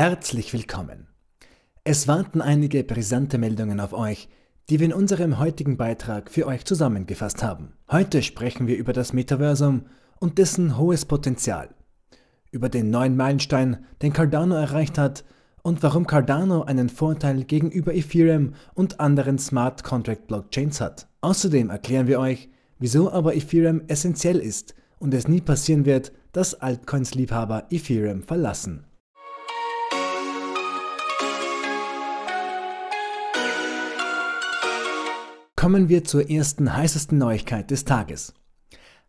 Herzlich willkommen. Es warten einige brisante Meldungen auf euch, die wir in unserem heutigen Beitrag für euch zusammengefasst haben. Heute sprechen wir über das Metaversum und dessen hohes Potenzial, über den neuen Meilenstein, den Cardano erreicht hat und warum Cardano einen Vorteil gegenüber Ethereum und anderen Smart Contract Blockchains hat. Außerdem erklären wir euch, wieso aber Ethereum essentiell ist und es nie passieren wird, dass Altcoins-Liebhaber Ethereum verlassen. Kommen wir zur ersten heißesten Neuigkeit des Tages.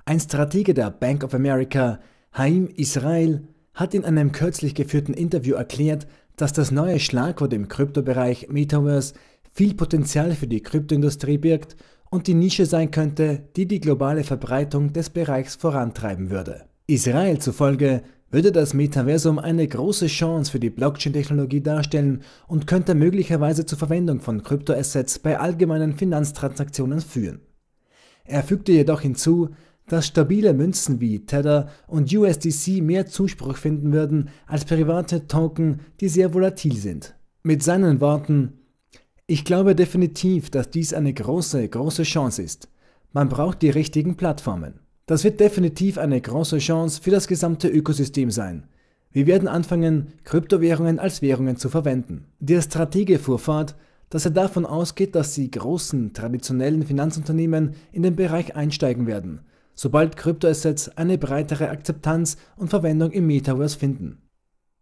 Ein Stratege der Bank of America, Haim Israel, hat in einem kürzlich geführten Interview erklärt, dass das neue Schlagwort im Kryptobereich Metaverse viel Potenzial für die Kryptoindustrie birgt und die Nische sein könnte, die die globale Verbreitung des Bereichs vorantreiben würde. Israel zufolge würde das Metaversum eine große Chance für die Blockchain-Technologie darstellen und könnte möglicherweise zur Verwendung von Kryptoassets bei allgemeinen Finanztransaktionen führen. Er fügte jedoch hinzu, dass stabile Münzen wie Tether und USDC mehr Zuspruch finden würden als private Token, die sehr volatil sind. Mit seinen Worten, ich glaube definitiv, dass dies eine große, große Chance ist. Man braucht die richtigen Plattformen. Das wird definitiv eine große Chance für das gesamte Ökosystem sein. Wir werden anfangen, Kryptowährungen als Währungen zu verwenden. Der Stratege fuhr fort, dass er davon ausgeht, dass die großen traditionellen Finanzunternehmen in den Bereich einsteigen werden, sobald Kryptoassets eine breitere Akzeptanz und Verwendung im Metaverse finden.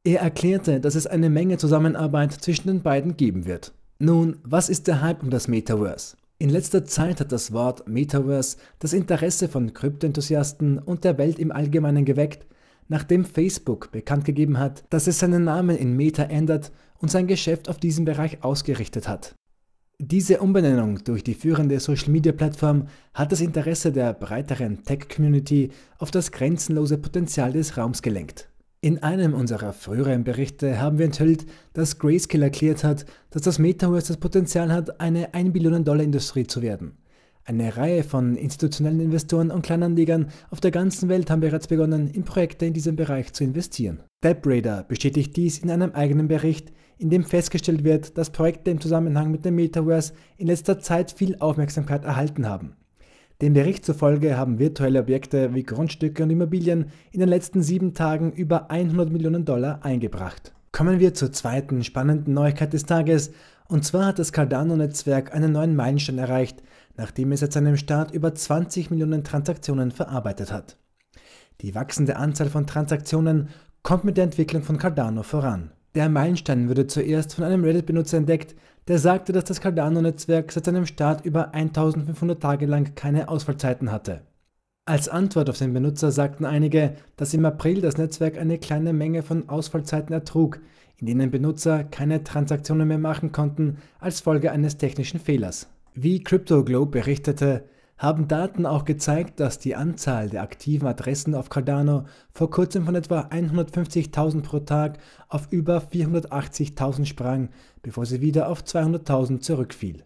Er erklärte, dass es eine Menge Zusammenarbeit zwischen den beiden geben wird. Nun, was ist der Hype um das Metaverse? In letzter Zeit hat das Wort Metaverse das Interesse von Kryptoenthusiasten und der Welt im Allgemeinen geweckt, nachdem Facebook bekannt gegeben hat, dass es seinen Namen in Meta ändert und sein Geschäft auf diesen Bereich ausgerichtet hat. Diese Umbenennung durch die führende Social-Media-Plattform hat das Interesse der breiteren Tech-Community auf das grenzenlose Potenzial des Raums gelenkt. In einem unserer früheren Berichte haben wir enthüllt, dass Grayscale erklärt hat, dass das Metaverse das Potenzial hat, eine 1 Billionen Dollar Industrie zu werden. Eine Reihe von institutionellen Investoren und Kleinanlegern auf der ganzen Welt haben bereits begonnen, in Projekte in diesem Bereich zu investieren. DebRadar bestätigt dies in einem eigenen Bericht, in dem festgestellt wird, dass Projekte im Zusammenhang mit dem Metaverse in letzter Zeit viel Aufmerksamkeit erhalten haben. Dem Bericht zufolge haben virtuelle Objekte wie Grundstücke und Immobilien in den letzten sieben Tagen über 100 Millionen Dollar eingebracht. Kommen wir zur zweiten spannenden Neuigkeit des Tages. Und zwar hat das Cardano-Netzwerk einen neuen Meilenstein erreicht, nachdem es seit seinem Start über 20 Millionen Transaktionen verarbeitet hat. Die wachsende Anzahl von Transaktionen kommt mit der Entwicklung von Cardano voran. Der Meilenstein wurde zuerst von einem Reddit-Benutzer entdeckt, der sagte, dass das Cardano-Netzwerk seit seinem Start über 1500 Tage lang keine Ausfallzeiten hatte. Als Antwort auf den Benutzer sagten einige, dass im April das Netzwerk eine kleine Menge von Ausfallzeiten ertrug, in denen Benutzer keine Transaktionen mehr machen konnten als Folge eines technischen Fehlers. Wie CryptoGlobe berichtete, haben Daten auch gezeigt, dass die Anzahl der aktiven Adressen auf Cardano vor kurzem von etwa 150.000 pro Tag auf über 480.000 sprang, bevor sie wieder auf 200.000 zurückfiel.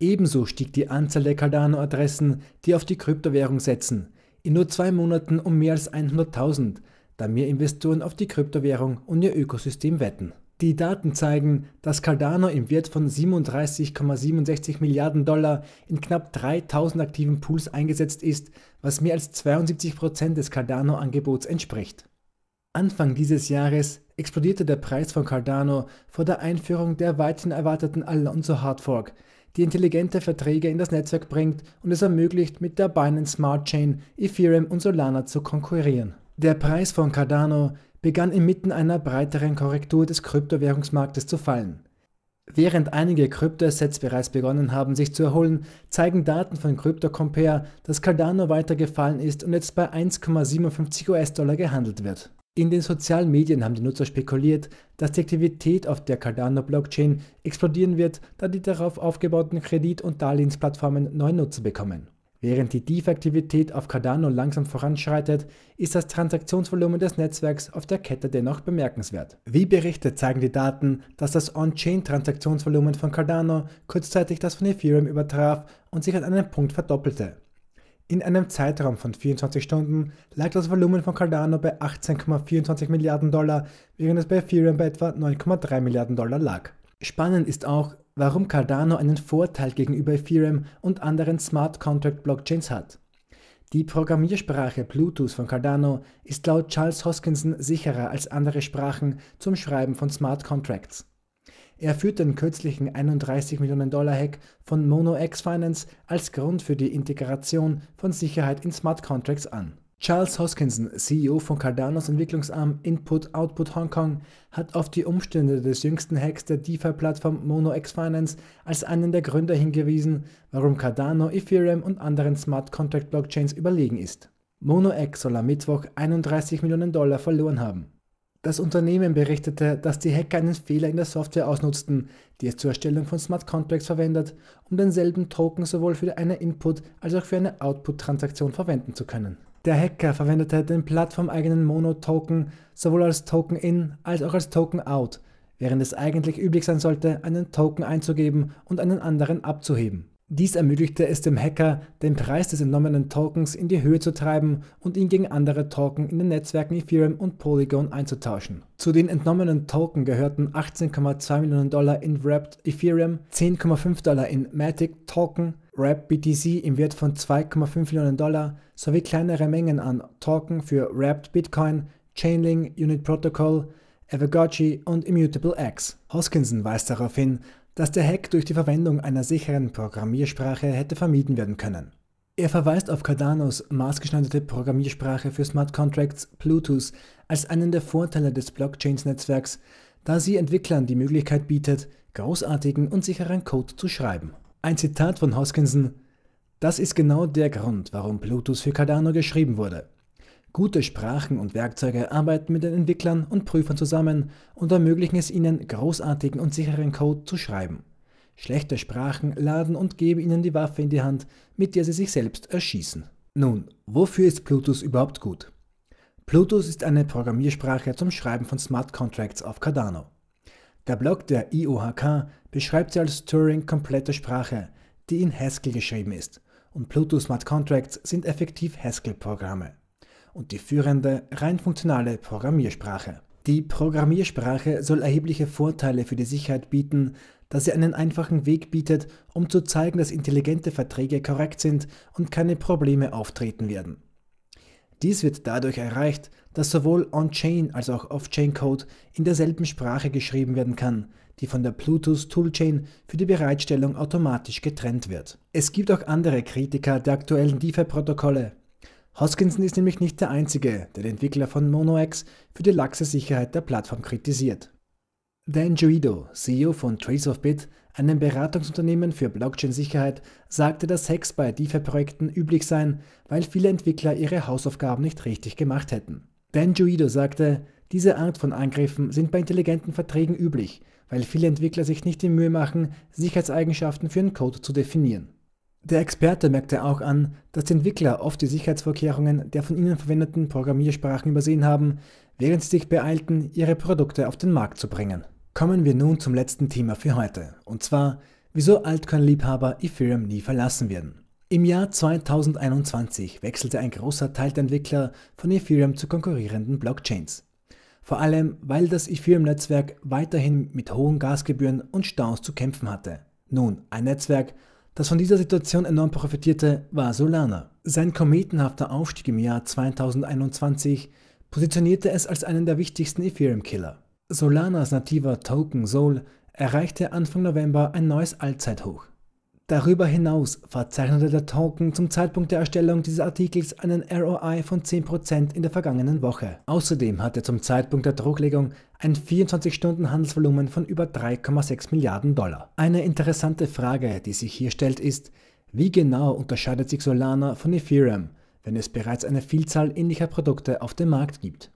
Ebenso stieg die Anzahl der Cardano-Adressen, die auf die Kryptowährung setzen, in nur zwei Monaten um mehr als 100.000, da mehr Investoren auf die Kryptowährung und ihr Ökosystem wetten. Die Daten zeigen, dass Cardano im Wert von 37,67 Milliarden Dollar in knapp 3000 aktiven Pools eingesetzt ist, was mehr als 72% Prozent des Cardano-Angebots entspricht. Anfang dieses Jahres explodierte der Preis von Cardano vor der Einführung der weithin erwarteten Alonso Hardfork, die intelligente Verträge in das Netzwerk bringt und es ermöglicht, mit der Binance Smart Chain, Ethereum und Solana zu konkurrieren. Der Preis von Cardano begann inmitten einer breiteren Korrektur des Kryptowährungsmarktes zu fallen. Während einige Kryptoassets bereits begonnen haben, sich zu erholen, zeigen Daten von CryptoCompare, dass Cardano weiter gefallen ist und jetzt bei 1,57 US-Dollar gehandelt wird. In den sozialen Medien haben die Nutzer spekuliert, dass die Aktivität auf der Cardano-Blockchain explodieren wird, da die darauf aufgebauten Kredit- und Darlehensplattformen neue Nutzer bekommen. Während die Deef-Aktivität auf Cardano langsam voranschreitet, ist das Transaktionsvolumen des Netzwerks auf der Kette dennoch bemerkenswert. Wie berichtet, zeigen die Daten, dass das On-Chain-Transaktionsvolumen von Cardano kurzzeitig das von Ethereum übertraf und sich an einem Punkt verdoppelte. In einem Zeitraum von 24 Stunden lag das Volumen von Cardano bei 18,24 Milliarden Dollar, während es bei Ethereum bei etwa 9,3 Milliarden Dollar lag. Spannend ist auch, warum Cardano einen Vorteil gegenüber Ethereum und anderen Smart Contract Blockchains hat. Die Programmiersprache Bluetooth von Cardano ist laut Charles Hoskinson sicherer als andere Sprachen zum Schreiben von Smart Contracts. Er führt den kürzlichen 31 Millionen Dollar Hack von MonoX Finance als Grund für die Integration von Sicherheit in Smart Contracts an. Charles Hoskinson, CEO von Cardanos Entwicklungsarm Input Output Hong Kong, hat auf die Umstände des jüngsten Hacks der DeFi-Plattform MonoX Finance als einen der Gründer hingewiesen, warum Cardano, Ethereum und anderen Smart Contract Blockchains überlegen ist. MonoX soll am Mittwoch 31 Millionen Dollar verloren haben. Das Unternehmen berichtete, dass die Hacker einen Fehler in der Software ausnutzten, die es zur Erstellung von Smart Contracts verwendet, um denselben Token sowohl für eine Input- als auch für eine Output-Transaktion verwenden zu können. Der Hacker verwendete den plattformeigenen Mono-Token sowohl als Token in als auch als Token out, während es eigentlich üblich sein sollte, einen Token einzugeben und einen anderen abzuheben. Dies ermöglichte es dem Hacker, den Preis des entnommenen Tokens in die Höhe zu treiben und ihn gegen andere Token in den Netzwerken Ethereum und Polygon einzutauschen. Zu den entnommenen Token gehörten 18,2 Millionen Dollar in Wrapped Ethereum, 10,5 Dollar in Matic Token, Rap BTC im Wert von 2,5 Millionen Dollar sowie kleinere Mengen an Token für Wrapped Bitcoin, Chainlink, Unit Protocol, Evergochi und Immutable X. Hoskinson weist darauf hin, dass der Hack durch die Verwendung einer sicheren Programmiersprache hätte vermieden werden können. Er verweist auf Cardanos maßgeschneiderte Programmiersprache für Smart Contracts Bluetooth als einen der Vorteile des Blockchains-Netzwerks, da sie Entwicklern die Möglichkeit bietet, großartigen und sicheren Code zu schreiben. Ein Zitat von Hoskinson: Das ist genau der Grund, warum Plutus für Cardano geschrieben wurde. Gute Sprachen und Werkzeuge arbeiten mit den Entwicklern und Prüfern zusammen und ermöglichen es ihnen, großartigen und sicheren Code zu schreiben. Schlechte Sprachen laden und geben ihnen die Waffe in die Hand, mit der sie sich selbst erschießen. Nun, wofür ist Plutus überhaupt gut? Plutus ist eine Programmiersprache zum Schreiben von Smart Contracts auf Cardano. Der Blog der IOHK beschreibt sie als Turing-komplette Sprache, die in Haskell geschrieben ist. Und Pluto Smart Contracts sind effektiv Haskell-Programme. Und die führende, rein funktionale Programmiersprache. Die Programmiersprache soll erhebliche Vorteile für die Sicherheit bieten, da sie einen einfachen Weg bietet, um zu zeigen, dass intelligente Verträge korrekt sind und keine Probleme auftreten werden. Dies wird dadurch erreicht, dass sowohl On-Chain als auch Off-Chain-Code in derselben Sprache geschrieben werden kann, die von der Bluetooth Toolchain für die Bereitstellung automatisch getrennt wird. Es gibt auch andere Kritiker der aktuellen DeFi-Protokolle. Hoskinson ist nämlich nicht der einzige, der den Entwickler von MonoX für die laxe Sicherheit der Plattform kritisiert. Dan Juido, CEO von Trace of Bit, einem Beratungsunternehmen für Blockchain-Sicherheit sagte, dass Hacks bei DeFi-Projekten üblich seien, weil viele Entwickler ihre Hausaufgaben nicht richtig gemacht hätten. Dan Juido sagte, diese Art von Angriffen sind bei intelligenten Verträgen üblich, weil viele Entwickler sich nicht die Mühe machen, Sicherheitseigenschaften für ihren Code zu definieren. Der Experte merkte auch an, dass die Entwickler oft die Sicherheitsvorkehrungen der von ihnen verwendeten Programmiersprachen übersehen haben, während sie sich beeilten, ihre Produkte auf den Markt zu bringen. Kommen wir nun zum letzten Thema für heute, und zwar, wieso Altcoin-Liebhaber Ethereum nie verlassen werden. Im Jahr 2021 wechselte ein großer Teil der Entwickler von Ethereum zu konkurrierenden Blockchains. Vor allem, weil das Ethereum-Netzwerk weiterhin mit hohen Gasgebühren und Staus zu kämpfen hatte. Nun, ein Netzwerk, das von dieser Situation enorm profitierte, war Solana. Sein kometenhafter Aufstieg im Jahr 2021 positionierte es als einen der wichtigsten Ethereum-Killer. Solanas nativer Token Sol erreichte Anfang November ein neues Allzeithoch. Darüber hinaus verzeichnete der Token zum Zeitpunkt der Erstellung dieses Artikels einen ROI von 10% in der vergangenen Woche. Außerdem hatte zum Zeitpunkt der Drucklegung ein 24-Stunden-Handelsvolumen von über 3,6 Milliarden Dollar. Eine interessante Frage, die sich hier stellt, ist, wie genau unterscheidet sich Solana von Ethereum, wenn es bereits eine Vielzahl ähnlicher Produkte auf dem Markt gibt?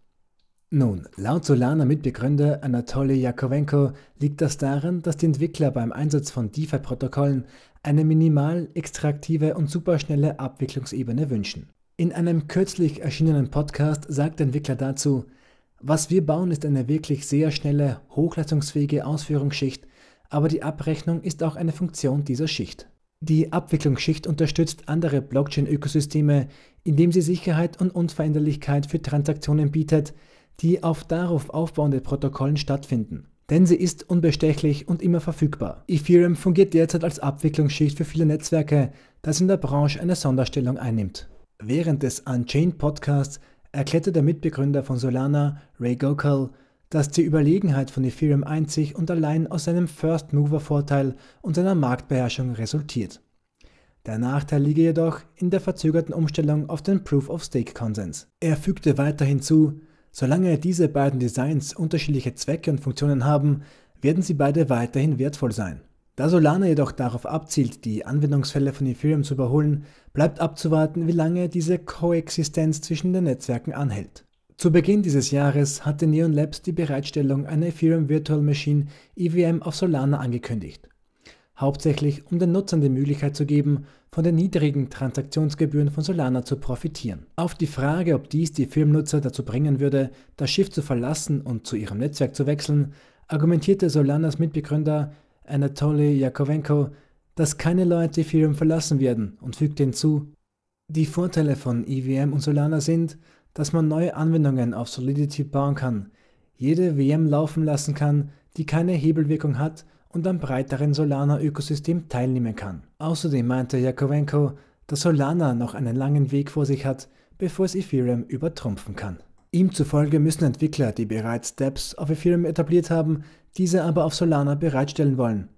Nun, laut Solana-Mitbegründer Anatoly Jakovenko liegt das daran, dass die Entwickler beim Einsatz von DeFi-Protokollen eine minimal extraktive und superschnelle Abwicklungsebene wünschen. In einem kürzlich erschienenen Podcast sagt der Entwickler dazu, was wir bauen ist eine wirklich sehr schnelle, hochleistungsfähige Ausführungsschicht, aber die Abrechnung ist auch eine Funktion dieser Schicht. Die Abwicklungsschicht unterstützt andere Blockchain-Ökosysteme, indem sie Sicherheit und Unveränderlichkeit für Transaktionen bietet, die auf darauf aufbauende Protokollen stattfinden. Denn sie ist unbestechlich und immer verfügbar. Ethereum fungiert derzeit als Abwicklungsschicht für viele Netzwerke, das in der Branche eine Sonderstellung einnimmt. Während des Unchained Podcasts erklärte der Mitbegründer von Solana, Ray Gokal, dass die Überlegenheit von Ethereum einzig und allein aus seinem First-Mover-Vorteil und seiner Marktbeherrschung resultiert. Der Nachteil liege jedoch in der verzögerten Umstellung auf den Proof-of-Stake-Konsens. Er fügte weiter hinzu, Solange diese beiden Designs unterschiedliche Zwecke und Funktionen haben, werden sie beide weiterhin wertvoll sein. Da Solana jedoch darauf abzielt, die Anwendungsfälle von Ethereum zu überholen, bleibt abzuwarten, wie lange diese Koexistenz zwischen den Netzwerken anhält. Zu Beginn dieses Jahres hatte Neon Labs die Bereitstellung einer Ethereum Virtual Machine EVM auf Solana angekündigt hauptsächlich um den Nutzern die Möglichkeit zu geben, von den niedrigen Transaktionsgebühren von Solana zu profitieren. Auf die Frage, ob dies die Firmennutzer dazu bringen würde, das Schiff zu verlassen und zu ihrem Netzwerk zu wechseln, argumentierte Solanas Mitbegründer Anatoly Yakovenko, dass keine Leute Ethereum verlassen werden und fügte hinzu, die Vorteile von EVM und Solana sind, dass man neue Anwendungen auf Solidity bauen kann, jede VM laufen lassen kann, die keine Hebelwirkung hat und am breiteren Solana-Ökosystem teilnehmen kann. Außerdem meinte Jakovenko, dass Solana noch einen langen Weg vor sich hat, bevor es Ethereum übertrumpfen kann. Ihm zufolge müssen Entwickler, die bereits Steps auf Ethereum etabliert haben, diese aber auf Solana bereitstellen wollen,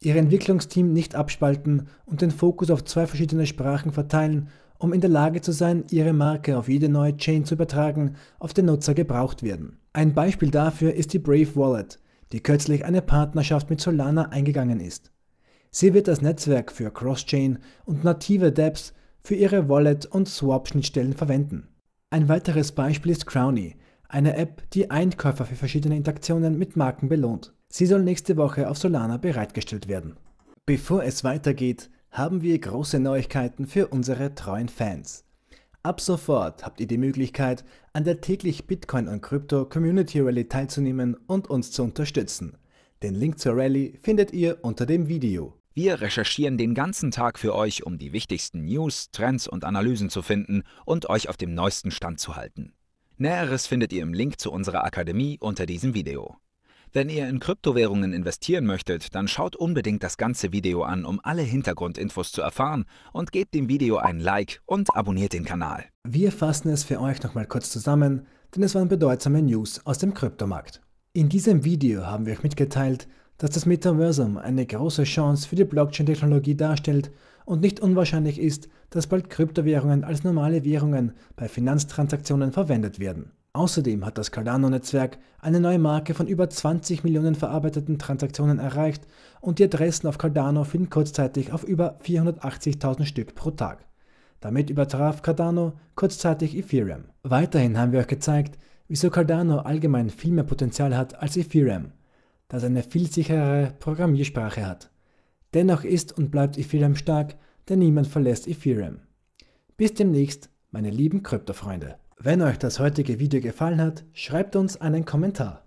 ihr Entwicklungsteam nicht abspalten und den Fokus auf zwei verschiedene Sprachen verteilen, um in der Lage zu sein, ihre Marke auf jede neue Chain zu übertragen, auf den Nutzer gebraucht werden. Ein Beispiel dafür ist die Brave Wallet, die kürzlich eine Partnerschaft mit Solana eingegangen ist. Sie wird das Netzwerk für Cross-Chain und native Dapps für ihre Wallet- und Swap-Schnittstellen verwenden. Ein weiteres Beispiel ist Crowny, eine App, die Einkäufer für verschiedene Interaktionen mit Marken belohnt. Sie soll nächste Woche auf Solana bereitgestellt werden. Bevor es weitergeht, haben wir große Neuigkeiten für unsere treuen Fans. Ab sofort habt ihr die Möglichkeit, an der täglich Bitcoin und Krypto Community Rally teilzunehmen und uns zu unterstützen. Den Link zur Rally findet ihr unter dem Video. Wir recherchieren den ganzen Tag für euch, um die wichtigsten News, Trends und Analysen zu finden und euch auf dem neuesten Stand zu halten. Näheres findet ihr im Link zu unserer Akademie unter diesem Video. Wenn ihr in Kryptowährungen investieren möchtet, dann schaut unbedingt das ganze Video an, um alle Hintergrundinfos zu erfahren und gebt dem Video ein Like und abonniert den Kanal. Wir fassen es für euch nochmal kurz zusammen, denn es waren bedeutsame News aus dem Kryptomarkt. In diesem Video haben wir euch mitgeteilt, dass das Metaversum eine große Chance für die Blockchain-Technologie darstellt und nicht unwahrscheinlich ist, dass bald Kryptowährungen als normale Währungen bei Finanztransaktionen verwendet werden. Außerdem hat das Cardano-Netzwerk eine neue Marke von über 20 Millionen verarbeiteten Transaktionen erreicht und die Adressen auf Cardano finden kurzzeitig auf über 480.000 Stück pro Tag. Damit übertraf Cardano kurzzeitig Ethereum. Weiterhin haben wir euch gezeigt, wieso Cardano allgemein viel mehr Potenzial hat als Ethereum, da es eine viel sicherere Programmiersprache hat. Dennoch ist und bleibt Ethereum stark, denn niemand verlässt Ethereum. Bis demnächst, meine lieben Kryptofreunde. Wenn euch das heutige Video gefallen hat, schreibt uns einen Kommentar.